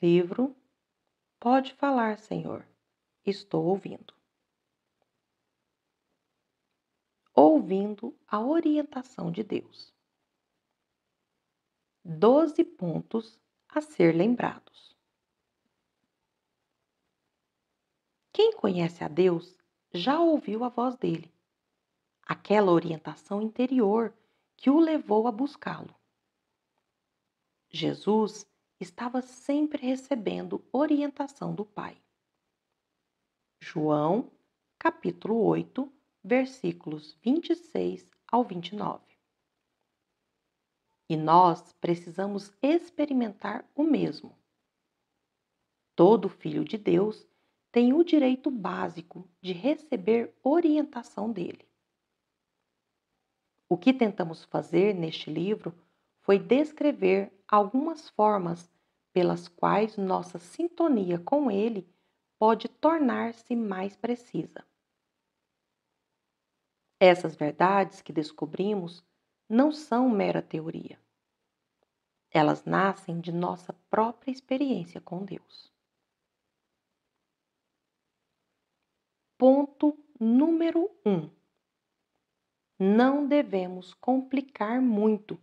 livro, pode falar, Senhor, estou ouvindo. Ouvindo a orientação de Deus. Doze pontos a ser lembrados. Quem conhece a Deus já ouviu a voz dele, aquela orientação interior que o levou a buscá-lo. Jesus estava sempre recebendo orientação do Pai. João, capítulo 8, versículos 26 ao 29. E nós precisamos experimentar o mesmo. Todo filho de Deus tem o direito básico de receber orientação dele. O que tentamos fazer neste livro foi descrever algumas formas pelas quais nossa sintonia com ele pode tornar-se mais precisa. Essas verdades que descobrimos não são mera teoria. Elas nascem de nossa própria experiência com Deus. Ponto número 1. Um. Não devemos complicar muito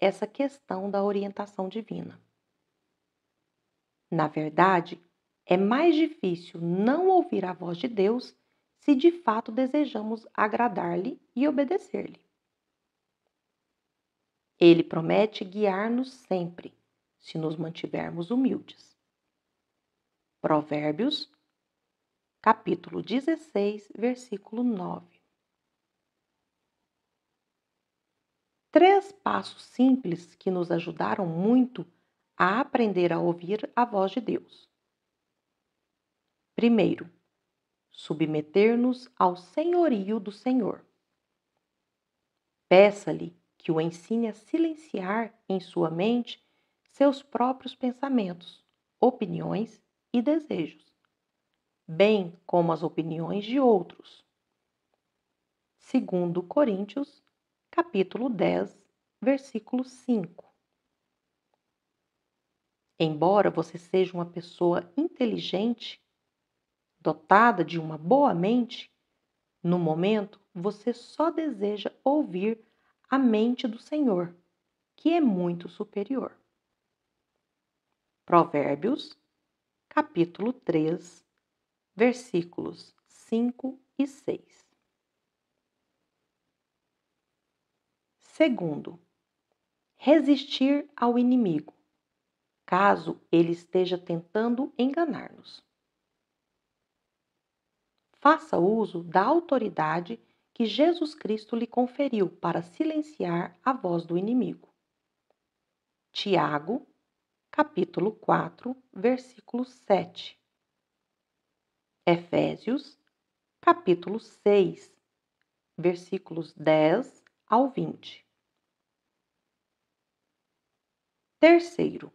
essa questão da orientação divina. Na verdade, é mais difícil não ouvir a voz de Deus se de fato desejamos agradar-lhe e obedecer-lhe. Ele promete guiar-nos sempre, se nos mantivermos humildes. Provérbios, capítulo 16, versículo 9. Três passos simples que nos ajudaram muito a aprender a ouvir a voz de Deus. Primeiro, submeter-nos ao senhorio do Senhor. Peça-lhe que o ensine a silenciar em sua mente seus próprios pensamentos, opiniões e desejos, bem como as opiniões de outros. Segundo Coríntios, capítulo 10, versículo 5. Embora você seja uma pessoa inteligente, dotada de uma boa mente, no momento você só deseja ouvir a mente do Senhor, que é muito superior. Provérbios, capítulo 3, versículos 5 e 6. Segundo, resistir ao inimigo caso ele esteja tentando enganar-nos. Faça uso da autoridade que Jesus Cristo lhe conferiu para silenciar a voz do inimigo. Tiago, capítulo 4, versículo 7. Efésios, capítulo 6, versículos 10 ao 20. Terceiro,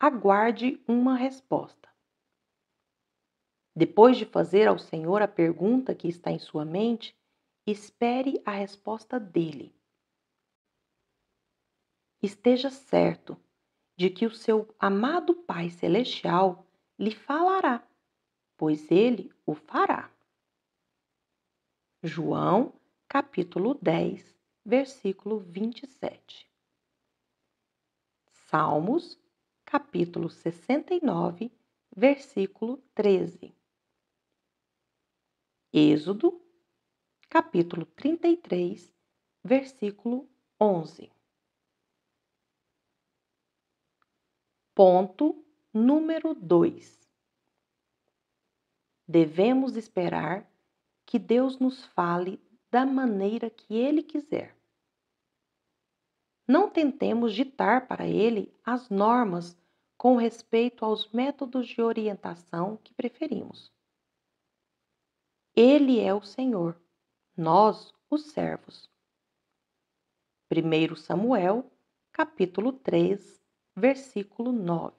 aguarde uma resposta. Depois de fazer ao Senhor a pergunta que está em sua mente, espere a resposta dele. Esteja certo de que o seu amado Pai Celestial lhe falará, pois ele o fará. João, capítulo 10, versículo 27. Salmos, capítulo 69, versículo 13. Êxodo, capítulo 33, versículo 11. Ponto número 2. Devemos esperar que Deus nos fale da maneira que Ele quiser. Não tentemos ditar para Ele as normas com respeito aos métodos de orientação que preferimos. Ele é o Senhor, nós, os servos. 1 Samuel, capítulo 3, versículo 9.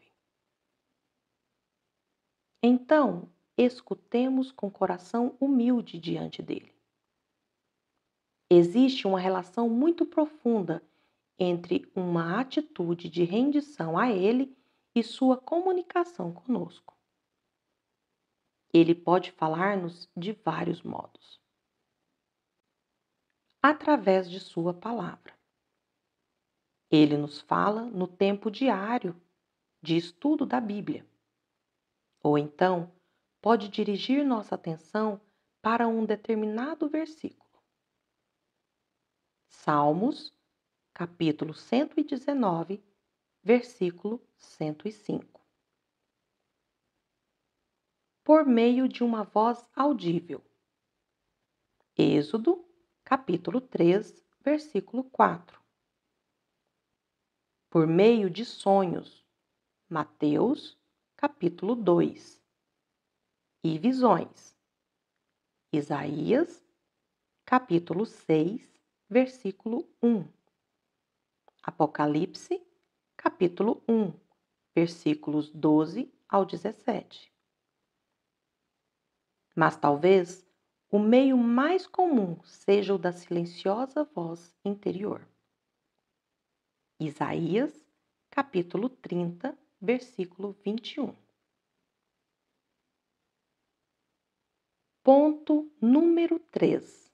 Então, escutemos com coração humilde diante dele. Existe uma relação muito profunda entre uma atitude de rendição a ele e sua comunicação conosco. Ele pode falar-nos de vários modos. Através de Sua palavra. Ele nos fala no tempo diário de estudo da Bíblia. Ou então, pode dirigir nossa atenção para um determinado versículo. Salmos, capítulo 119, versículo 105. Por meio de uma voz audível. Êxodo, capítulo 3, versículo 4. Por meio de sonhos. Mateus, capítulo 2. E visões. Isaías, capítulo 6, versículo 1. Apocalipse, capítulo 1, versículos 12 ao 17. Mas talvez o meio mais comum seja o da silenciosa voz interior. Isaías, capítulo 30, versículo 21. Ponto número 3.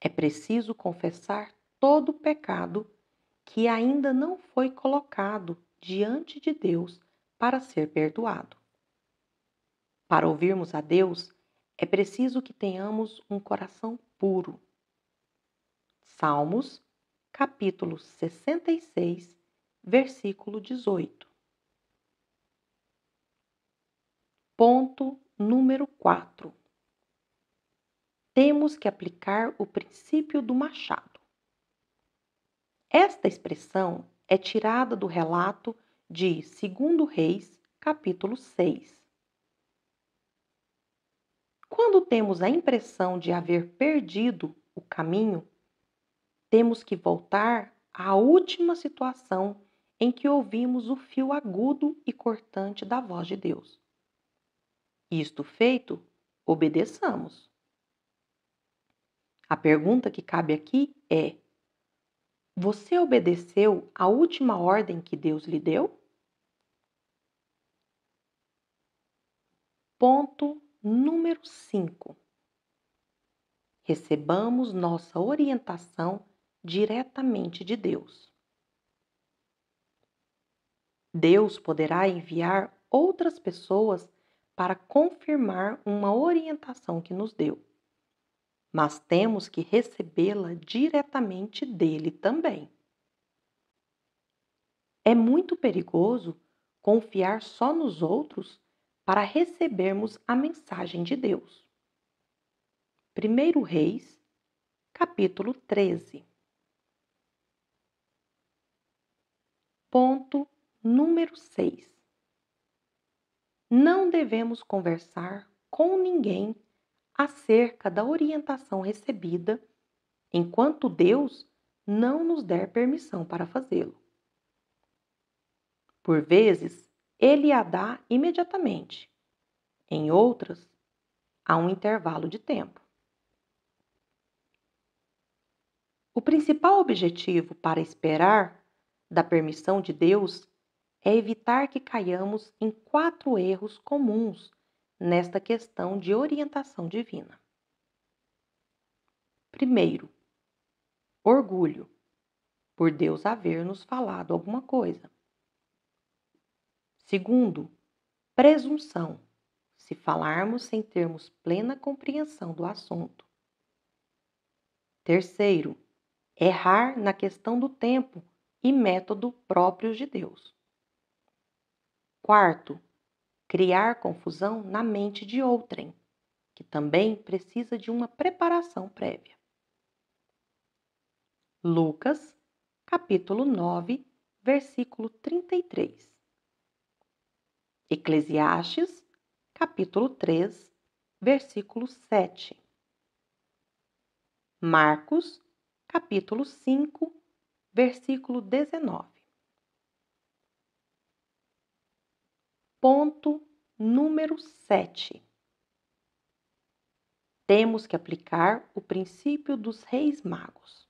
É preciso confessar todo o pecado que ainda não foi colocado diante de Deus para ser perdoado. Para ouvirmos a Deus, é preciso que tenhamos um coração puro. Salmos, capítulo 66, versículo 18. Ponto número 4. Temos que aplicar o princípio do machado. Esta expressão é tirada do relato de 2 Reis, capítulo 6. Quando temos a impressão de haver perdido o caminho, temos que voltar à última situação em que ouvimos o fio agudo e cortante da voz de Deus. Isto feito, obedeçamos. A pergunta que cabe aqui é: você obedeceu a última ordem que Deus lhe deu? Ponto número 5. Recebamos nossa orientação diretamente de Deus. Deus poderá enviar outras pessoas para confirmar uma orientação que nos deu mas temos que recebê-la diretamente dele também. É muito perigoso confiar só nos outros para recebermos a mensagem de Deus. 1 Reis, capítulo 13. Ponto número 6. Não devemos conversar com ninguém acerca da orientação recebida, enquanto Deus não nos der permissão para fazê-lo. Por vezes, ele a dá imediatamente, em outras, há um intervalo de tempo. O principal objetivo para esperar da permissão de Deus é evitar que caiamos em quatro erros comuns nesta questão de orientação divina. Primeiro, orgulho, por Deus haver nos falado alguma coisa. Segundo, presunção, se falarmos sem termos plena compreensão do assunto. Terceiro, errar na questão do tempo e método próprios de Deus. Quarto, criar confusão na mente de outrem, que também precisa de uma preparação prévia. Lucas, capítulo 9, versículo 33. Eclesiastes, capítulo 3, versículo 7. Marcos, capítulo 5, versículo 19. Ponto número 7. Temos que aplicar o princípio dos reis magos.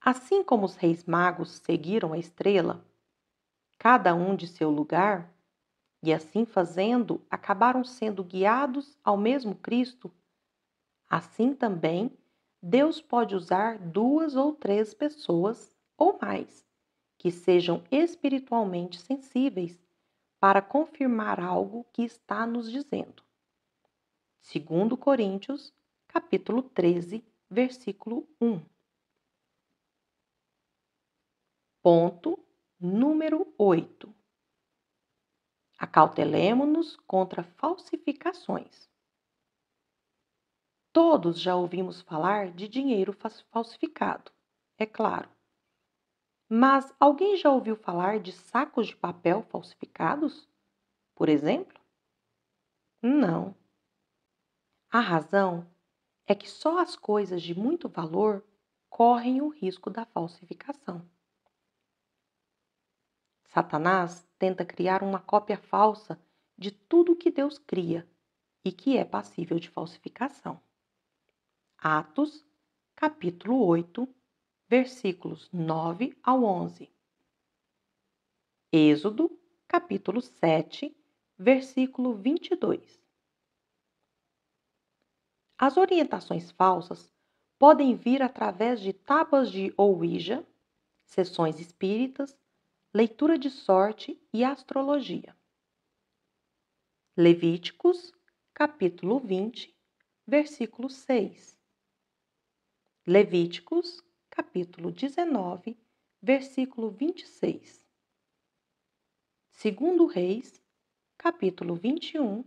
Assim como os reis magos seguiram a estrela, cada um de seu lugar, e assim fazendo, acabaram sendo guiados ao mesmo Cristo, assim também Deus pode usar duas ou três pessoas ou mais que sejam espiritualmente sensíveis para confirmar algo que está nos dizendo. Segundo Coríntios, capítulo 13, versículo 1. Ponto número 8. Acautelemo-nos contra falsificações. Todos já ouvimos falar de dinheiro falsificado, é claro. Mas alguém já ouviu falar de sacos de papel falsificados, por exemplo? Não. A razão é que só as coisas de muito valor correm o risco da falsificação. Satanás tenta criar uma cópia falsa de tudo que Deus cria e que é passível de falsificação. Atos, capítulo 8, versículos 9 ao 11. Êxodo, capítulo 7, versículo 22. As orientações falsas podem vir através de tábuas de ouija, sessões espíritas, leitura de sorte e astrologia. Levíticos, capítulo 20, versículo 6. Levíticos, capítulo 19, versículo 26. Segundo Reis, capítulo 21,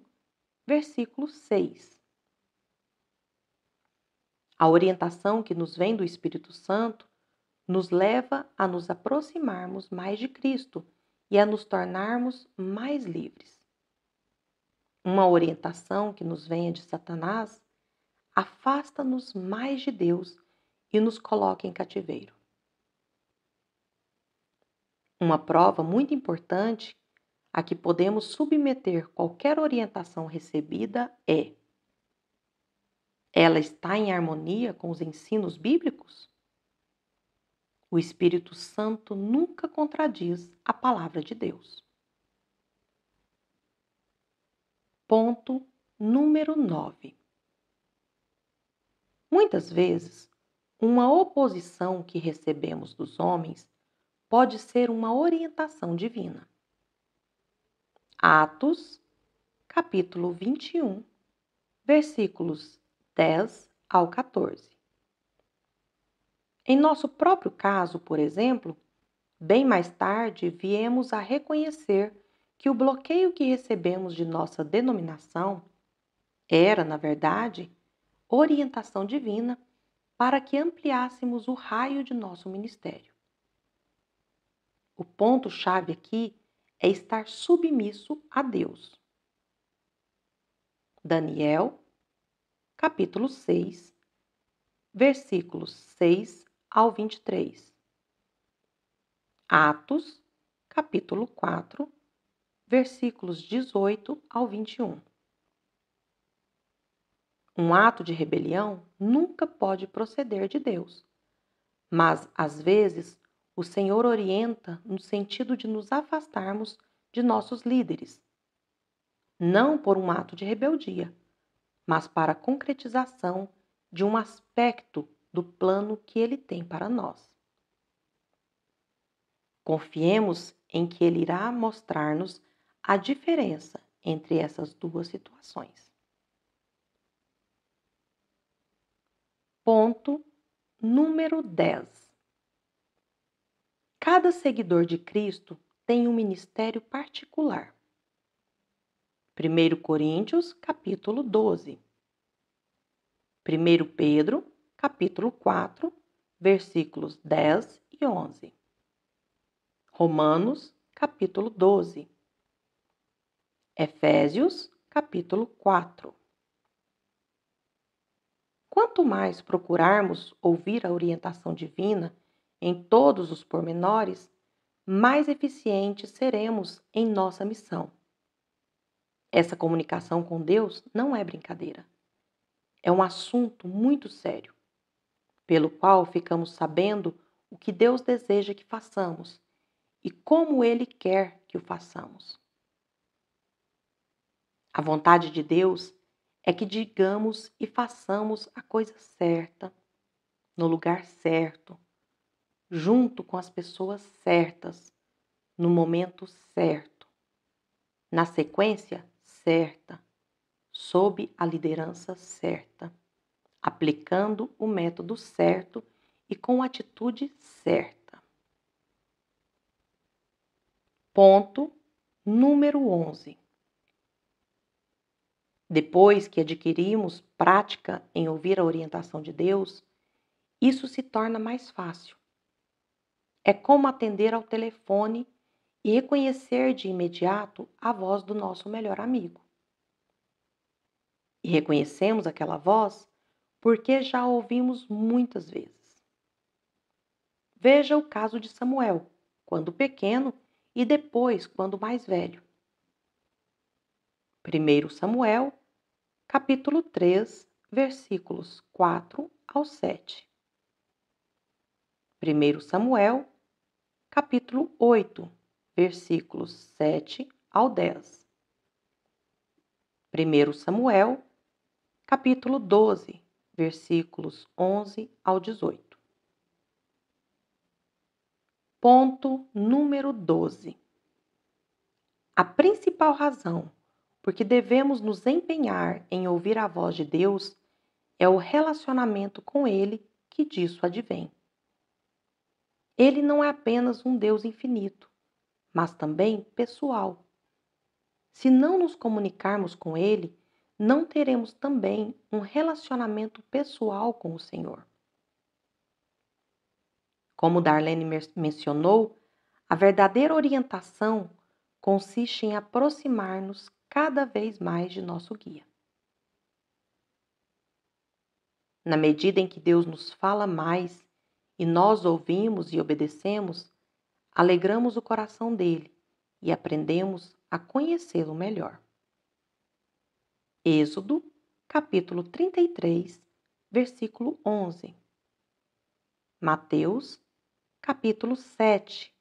versículo 6. A orientação que nos vem do Espírito Santo nos leva a nos aproximarmos mais de Cristo e a nos tornarmos mais livres. Uma orientação que nos venha de Satanás afasta-nos mais de Deus e nos coloca em cativeiro. Uma prova muito importante a que podemos submeter qualquer orientação recebida é: ela está em harmonia com os ensinos bíblicos? O Espírito Santo nunca contradiz a palavra de Deus. Ponto número 9. Muitas vezes uma oposição que recebemos dos homens pode ser uma orientação divina. Atos, capítulo 21, versículos 10 ao 14. Em nosso próprio caso, por exemplo, bem mais tarde viemos a reconhecer que o bloqueio que recebemos de nossa denominação era, na verdade, orientação divina para que ampliássemos o raio de nosso ministério. O ponto-chave aqui é estar submisso a Deus. Daniel, capítulo 6, versículos 6 ao 23. Atos, capítulo 4, versículos 18 ao 21. Um ato de rebelião nunca pode proceder de Deus. Mas, às vezes, o Senhor orienta no sentido de nos afastarmos de nossos líderes. Não por um ato de rebeldia, mas para a concretização de um aspecto do plano que Ele tem para nós. Confiemos em que Ele irá mostrar-nos a diferença entre essas duas situações. Ponto número 10. Cada seguidor de Cristo tem um ministério particular. 1 Coríntios, capítulo 12. 1 Pedro, capítulo 4, versículos 10 e 11. Romanos, capítulo 12. Efésios, capítulo 4 quanto mais procurarmos ouvir a orientação divina em todos os pormenores, mais eficientes seremos em nossa missão. Essa comunicação com Deus não é brincadeira. É um assunto muito sério, pelo qual ficamos sabendo o que Deus deseja que façamos e como Ele quer que o façamos. A vontade de Deus é que digamos e façamos a coisa certa, no lugar certo, junto com as pessoas certas, no momento certo, na sequência certa, sob a liderança certa, aplicando o método certo e com a atitude certa. Ponto número 11. Depois que adquirimos prática em ouvir a orientação de Deus, isso se torna mais fácil. É como atender ao telefone e reconhecer de imediato a voz do nosso melhor amigo. E reconhecemos aquela voz porque já a ouvimos muitas vezes. Veja o caso de Samuel, quando pequeno e depois quando mais velho. Primeiro Samuel capítulo 3, versículos 4 ao 7. 1 Samuel, capítulo 8, versículos 7 ao 10. 1 Samuel, capítulo 12, versículos 11 ao 18. Ponto número 12. A principal razão porque devemos nos empenhar em ouvir a voz de Deus, é o relacionamento com Ele que disso advém. Ele não é apenas um Deus infinito, mas também pessoal. Se não nos comunicarmos com Ele, não teremos também um relacionamento pessoal com o Senhor. Como Darlene mencionou, a verdadeira orientação consiste em aproximar-nos cada vez mais de nosso guia. Na medida em que Deus nos fala mais e nós ouvimos e obedecemos, alegramos o coração dele e aprendemos a conhecê-lo melhor. Êxodo, capítulo 33, versículo 11. Mateus, capítulo 7,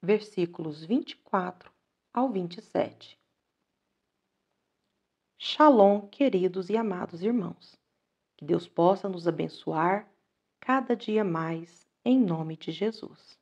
versículos 24 ao 27. Shalom, queridos e amados irmãos. Que Deus possa nos abençoar cada dia mais, em nome de Jesus.